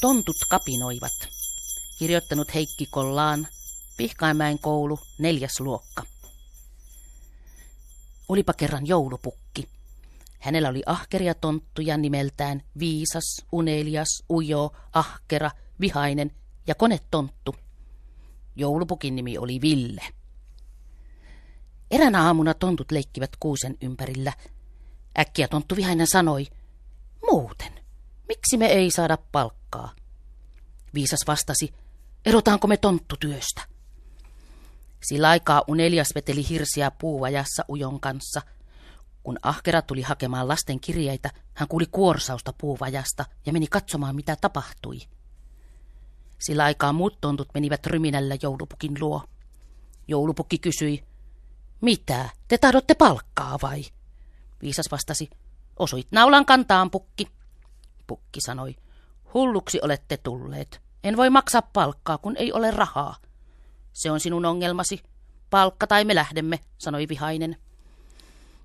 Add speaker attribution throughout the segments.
Speaker 1: Tontut kapinoivat. Kirjoittanut Heikki Kollaan, Pihkaimäen koulu, neljäs luokka. Olipa kerran joulupukki. Hänellä oli ahkeria tonttuja nimeltään viisas, unelias, ujo, ahkera, vihainen ja konetonttu. Joulupukin nimi oli Ville. Eränä aamuna tontut leikkivät kuusen ympärillä. Äkkiä tonttu vihainen sanoi, muuten. Miksi me ei saada palkkaa? Viisas vastasi, erotaanko me tonttutyöstä? Sillä aikaa Unelias veteli hirsiä puuvajassa ujon kanssa. Kun ahkera tuli hakemaan lasten kirjeitä, hän kuuli kuorsausta puuvajasta ja meni katsomaan, mitä tapahtui. Sillä aikaa muut tontut menivät ryminällä joulupukin luo. Joulupukki kysyi, mitä, te tahdotte palkkaa vai? Viisas vastasi, osuit naulan kantaan, pukki pukki sanoi. Hulluksi olette tulleet. En voi maksaa palkkaa, kun ei ole rahaa. Se on sinun ongelmasi. Palkka tai me lähdemme, sanoi vihainen.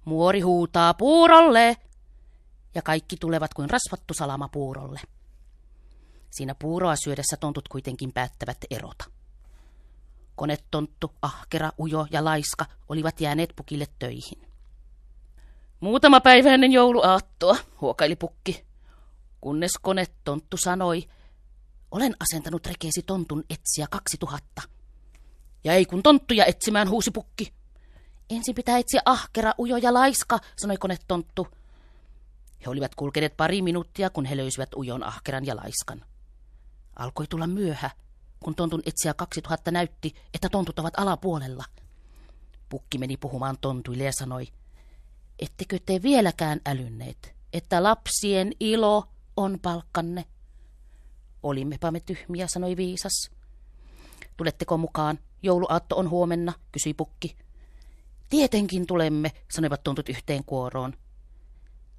Speaker 1: Muori huutaa puurolle, ja kaikki tulevat kuin rasvattu salama puurolle. Siinä puuroa syödessä tontut kuitenkin päättävät erota. Konetonttu, ahkera, ujo ja laiska olivat jääneet pukille töihin. Muutama päivä ennen jouluaattoa, huokaili pukki kunnes konetonttu sanoi, olen asentanut rekeesi tontun etsiä 2000. Ja ei kun tonttuja etsimään, huusi pukki. Ensin pitää etsiä ahkera, ujo ja laiska, sanoi konetonttu. He olivat kulkeneet pari minuuttia, kun he löysivät ujon, ahkeran ja laiskan. Alkoi tulla myöhä, kun tontun etsiä 2000 näytti, että tontut ovat alapuolella. Pukki meni puhumaan tontuille ja sanoi, ettekö te vieläkään älynneet, että lapsien ilo on palkkanne. Olimmepa me tyhmiä, sanoi viisas. Tuletteko mukaan? Jouluaatto on huomenna, kysyi pukki. Tietenkin tulemme, sanoivat tuntut yhteen kuoroon.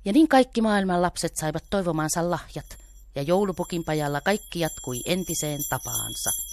Speaker 1: Ja niin kaikki maailman lapset saivat toivomaansa lahjat, ja joulupukin pajalla kaikki jatkui entiseen tapaansa.